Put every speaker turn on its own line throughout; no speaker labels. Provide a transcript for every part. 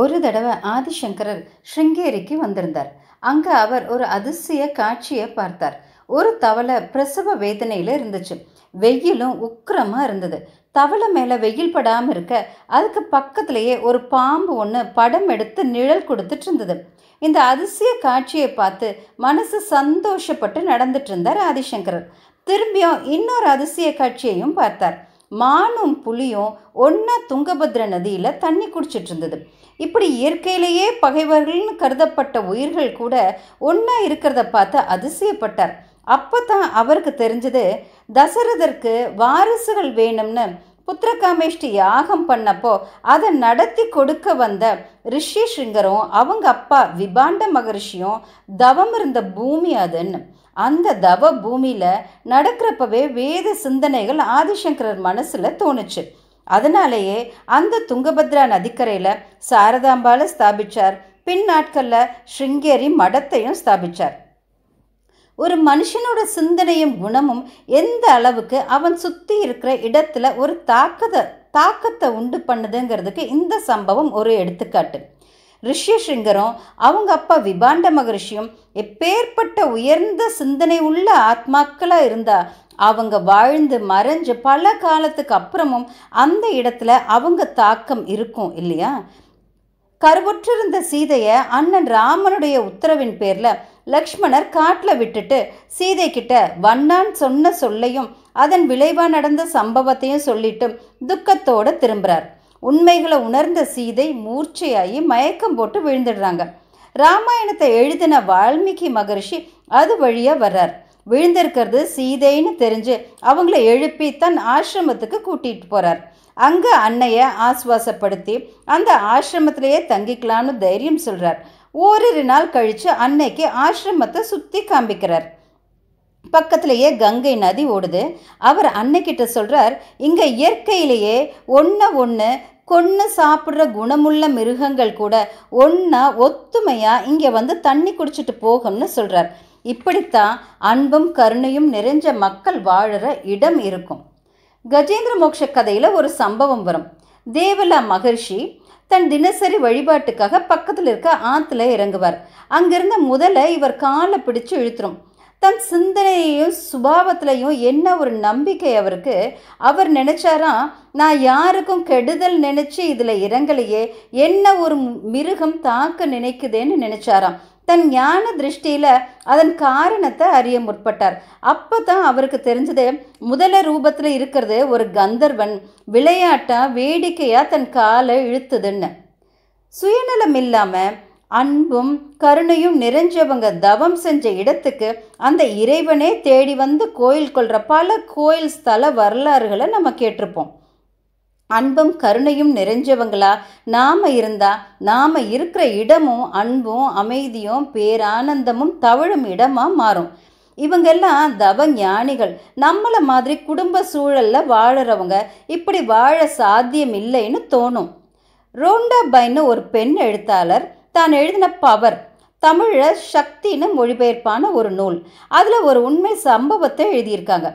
ஒரு தடவை ஆதிசங்கரர் ஸ்ருங்கேரிக்கு வந்திருந்தார் அங்கே அவர் ஒரு அதிசய காட்சியை பார்த்தார் ஒரு தவளை பிரசவ வேதனையில் இருந்துச்சு வெயிலும் உக்கிரமாக இருந்தது தவளை மேலே வெயில் படாமல் இருக்க அதுக்கு பக்கத்துலேயே ஒரு பாம்பு ஒன்று படம் எடுத்து நிழல் கொடுத்துட்டு இருந்தது இந்த அதிசய காட்சியை பார்த்து மனசு சந்தோஷப்பட்டு நடந்துட்டு இருந்தார் ஆதிசங்கரர் திரும்பியும் இன்னொரு அதிசய காட்சியையும் பார்த்தார் மானும் புலியும் ஒன்றா துங்கபத்ர நதியில் தண்ணி குடிச்சிட்டு இருந்தது இப்படி இயற்கையிலேயே பகைவர்கள்னு கருதப்பட்ட உயிர்கள் கூட ஒன்றா இருக்கிறத பார்த்து அதிசயப்பட்டார் அப்போ தான் அவருக்கு தெரிஞ்சது தசரதற்கு வாரிசுகள் வேணும்னு புத்திரகாமேஷ்டி யாகம் பண்ணப்போ அதை நடத்தி கொடுக்க வந்த ரிஷி சிங்கரும் அவங்க அப்பா விபாண்ட மகரிஷியும் தவம் இருந்த பூமி அதுன்னு அந்த தவ பூமியில் நடக்கிறப்பவே வேத சிந்தனைகள் ஆதிசங்கரர் மனசில் தோணுச்சு அதனாலேயே அந்த துங்கபத்ரா நதிக்கரையில் சாரதாம்பாலை ஸ்தாபித்தார் பின் நாட்களில் ஸ்ருங்கேரி மடத்தையும் ஸ்தாபித்தார் ஒரு மனுஷனோட சிந்தனையும் குணமும் எந்த அளவுக்கு அவன் சுற்றி இருக்கிற இடத்துல ஒரு தாக்கத்தை தாக்கத்தை உண்டு பண்ணுதுங்கிறதுக்கு இந்த சம்பவம் ஒரு எடுத்துக்காட்டு ரிஷி சிங்கரும் அவங்க அப்பா விபாண்ட மகரிஷியும் எப்பேற்பட்ட உயர்ந்த சிந்தனை உள்ள ஆத்மாக்களாக இருந்தால் அவங்க வாழ்ந்து மறைஞ்சு பல காலத்துக்கு அப்புறமும் அந்த இடத்துல அவங்க தாக்கம் இருக்கும் இல்லையா கருவுற்றிருந்த சீதையை அண்ணன் ராமனுடைய உத்தரவின் பேரில் லக்ஷ்மணர் காட்டில் விட்டுட்டு சீதை கிட்ட வண்ணான் சொன்ன சொல்லையும் அதன் விளைவாக நடந்த சம்பவத்தையும் சொல்லிட்டு துக்கத்தோடு திரும்புகிறார் உண்மைகளை உணர்ந்த சீதை மூர்ச்சையாகி மயக்கம் போட்டு விழுந்துடுறாங்க ராமாயணத்தை எழுதின வால்மீகி மகரிஷி அது வழியாக வர்றார் விழுந்திருக்கிறது சீதைன்னு தெரிஞ்சு அவங்கள எழுப்பி தன் ஆசிரமத்துக்கு கூட்டிகிட்டு போகிறார் அங்கே அன்னையை ஆஸ்வாசப்படுத்தி அந்த ஆசிரமத்திலேயே தங்கிக்கலான்னு தைரியம் சொல்கிறார் ஓரிரு நாள் கழித்து அன்னைக்கு ஆசிரமத்தை சுற்றி காமிக்கிறார் பக்கத்திலேயே கங்கை நதி ஓடுது அவர் அன்னைக்கிட்ட சொல்கிறார் இங்கே இயற்கையிலேயே ஒன்று ஒன்று கொன்று சாப்பிட்ற குணமுள்ள மிருகங்கள் கூட ஒன்றா ஒத்துமையாக இங்கே வந்து தண்ணி குடிச்சிட்டு போகும்னு சொல்கிறார் இப்படித்தான் அன்பும் கருணையும் நிறைஞ்ச மக்கள் வாழற இடம் இருக்கும் கஜேந்திர மோக்ஷ கதையில் ஒரு சம்பவம் வரும் தேவலா மகர்ஷி தன் தினசரி வழிபாட்டுக்காக பக்கத்தில் இருக்க ஆற்றுல இறங்குவார் அங்கிருந்த முதல்ல இவர் காலை பிடிச்சு இழுத்துரும் தன் சிந்தனையையும் சுபாவத்திலையும் என்ன ஒரு நம்பிக்கை அவருக்கு அவர் நினைச்சாரா நான் யாருக்கும் கெடுதல் நினைச்சு இதில் இறங்கலையே என்ன ஒரு மிருகம் தாக்க நினைக்குதேன்னு நினைச்சாராம் தன் ஞான திருஷ்டியில் அதன் காரணத்தை அறிய முற்பட்டார் அப்போ தான் அவருக்கு தெரிஞ்சது முதல ரூபத்தில் இருக்கிறது ஒரு கந்தர்வன் விளையாட்டாக வேடிக்கையாக தன் காலை இழுத்துதுன்னு சுயநலம் இல்லாமல் அன்பும் கருணையும் நிறைஞ்சவங்க தவம் செஞ்ச இடத்துக்கு அந்த இறைவனே தேடி வந்து கோயில் கொள்கிற பல கோயில் ஸ்தல வரலாறுகளை நம்ம கேட்டிருப்போம் அன்பும் கருணையும் நிறைஞ்சவங்களா நாம் இருந்தால் நாம் இருக்கிற இடமும் அன்பும் அமைதியும் பேரானந்தமும் தவழும் இடமாக மாறும் இவங்கெல்லாம் தவ ஞானிகள் நம்மளை மாதிரி குடும்ப சூழலில் வாழறவங்க இப்படி வாழ சாத்தியம் இல்லைன்னு தோணும் ரோண்டா பைன்னு ஒரு பெண் எழுத்தாளர் தான் எழுதின பவர் தமிழில் சக்தின்னு மொழிபெயர்ப்பான ஒரு நூல் அதில் ஒரு உண்மை சம்பவத்தை எழுதியிருக்காங்க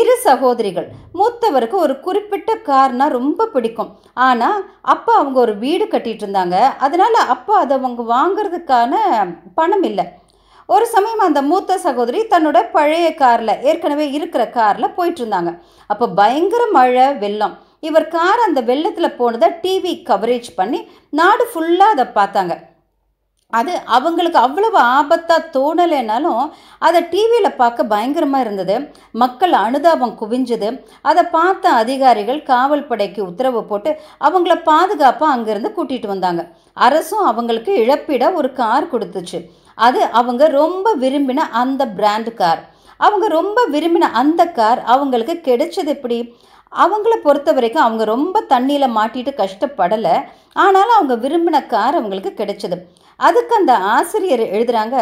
இரு சகோதரிகள் மூத்தவருக்கு ஒரு குறிப்பிட்ட கார்னா ரொம்ப பிடிக்கும் ஆனால் அப்பா அவங்க ஒரு வீடு கட்டிட்டு இருந்தாங்க அதனால் அப்பா அதை அவங்க வாங்கிறதுக்கான பணம் இல்லை ஒரு சமயம் அந்த மூத்த சகோதரி தன்னோட பழைய காரில் ஏற்கனவே இருக்கிற காரில் போயிட்டுருந்தாங்க அப்போ பயங்கர மழை வெள்ளம் இவர் கார் அந்த வெள்ளத்தில் போனதை டிவி கவரேஜ் பண்ணி நாடு ஃபுல்லாக அதை பார்த்தாங்க அது அவங்களுக்கு அவ்வளவு ஆபத்தாக தோணலைனாலும் அதை டிவியில் பார்க்க பயங்கரமாக இருந்தது மக்கள் அனுதாபம் குவிஞ்சது அதை பார்த்த அதிகாரிகள் காவல் படைக்கு உத்தரவு போட்டு அவங்கள பாதுகாப்பாக அங்கேருந்து கூட்டிகிட்டு வந்தாங்க அரசும் அவங்களுக்கு இழப்பீடாக ஒரு கார் கொடுத்துச்சு அது அவங்க ரொம்ப விரும்பின அந்த பிராண்ட் கார் அவங்க ரொம்ப விரும்பின அந்த கார் அவங்களுக்கு கிடைச்சது எப்படி அவங்கள பொறுத்த வரைக்கும் அவங்க ரொம்ப தண்ணியில் மாட்டிட்டு கஷ்டப்படலை ஆனாலும் அவங்க விரும்பின கார் அவங்களுக்கு கிடைச்சது அதுக்கு அந்த ஆசிரியர் எழுதுகிறாங்க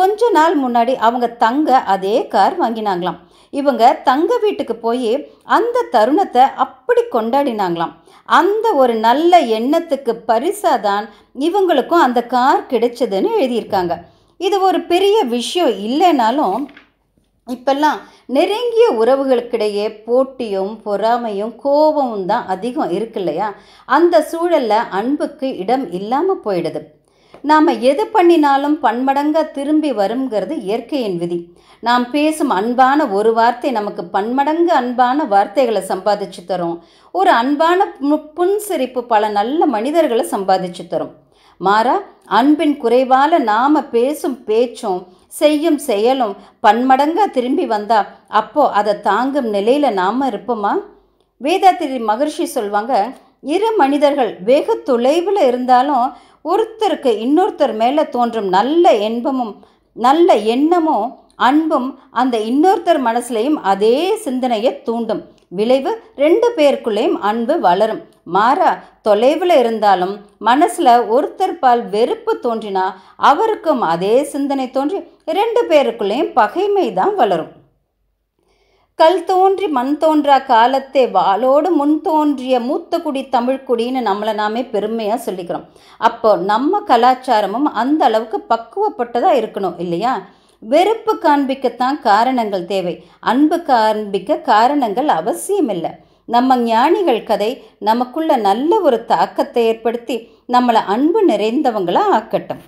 கொஞ்ச நாள் முன்னாடி அவங்க தங்க அதே கார் வாங்கினாங்களாம் இவங்க தங்க வீட்டுக்கு போய் அந்த தருணத்தை அப்படி கொண்டாடினாங்களாம் அந்த ஒரு நல்ல எண்ணத்துக்கு பரிசாதான் தான் இவங்களுக்கும் அந்த கார் கிடைச்சதுன்னு எழுதியிருக்காங்க இது ஒரு பெரிய விஷயம் இல்லைனாலும் இப்பெல்லாம் நெருங்கிய உறவுகளுக்கிடையே போட்டியும் பொறாமையும் கோபமும் தான் அதிகம் இருக்கு இல்லையா அந்த சூழலில் அன்புக்கு இடம் இல்லாமல் போயிடுது நாம் எது பண்ணினாலும் பன்மடங்காக திரும்பி வருங்கிறது இயற்கையின் விதி நாம் பேசும் அன்பான ஒரு வார்த்தை நமக்கு பன்மடங்கு அன்பான வார்த்தைகளை சம்பாதிச்சு தரும் ஒரு அன்பான புன்சிரிப்பு பல நல்ல மனிதர்களை சம்பாதிச்சு தரும் மாறா அன்பின் குறைவால் நாம் பேசும் பேச்சும் செய்யும் செயலும் பன்மடங்காக திரும்பி வந்தா அப்போ அதை தாங்கும் நிலையில் நாம் இருப்போமா வேதாத்திரி மகர்ஷி சொல்வாங்க இரு மனிதர்கள் வெகு தொலைவில் இருந்தாலும் ஒருத்தருக்கு இன்னொருத்தர் மேலே தோன்றும் நல்ல இன்பமும் நல்ல எண்ணமும் அன்பும் அந்த இன்னொருத்தர் மனசுலையும் அதே சிந்தனையை தூண்டும் விளைவு ரெண்டு பேருக்குள்ளேயும் அன்பு வளரும் மாறா தொலைவில் இருந்தாலும் மனசில் ஒருத்தர் பால் வெறுப்பு தோன்றினா அவருக்கும் அதே சிந்தனை தோன்றி ரெண்டு பேருக்குள்ளேயும் பகைமை தான் வளரும் கல் தோன்றி மண் தோன்றா காலத்தே வாளோடு முன் தோன்றிய மூத்த தமிழ் குடின்னு நம்மளை நாமே பெருமையாக சொல்லிக்கிறோம் அப்போ நம்ம கலாச்சாரமும் அந்த அளவுக்கு பக்குவப்பட்டதாக இருக்கணும் இல்லையா வெறுப்பு காண்பிக்கத்தான் காரணங்கள் தேவை அன்பு காண்பிக்க காரணங்கள் அவசியமில்லை நம்ம ஞானிகள் கதை நமக்குள்ள நல்ல ஒரு தாக்கத்தை ஏற்படுத்தி நம்மளை அன்பு நிறைந்தவங்களாக ஆக்கட்டும்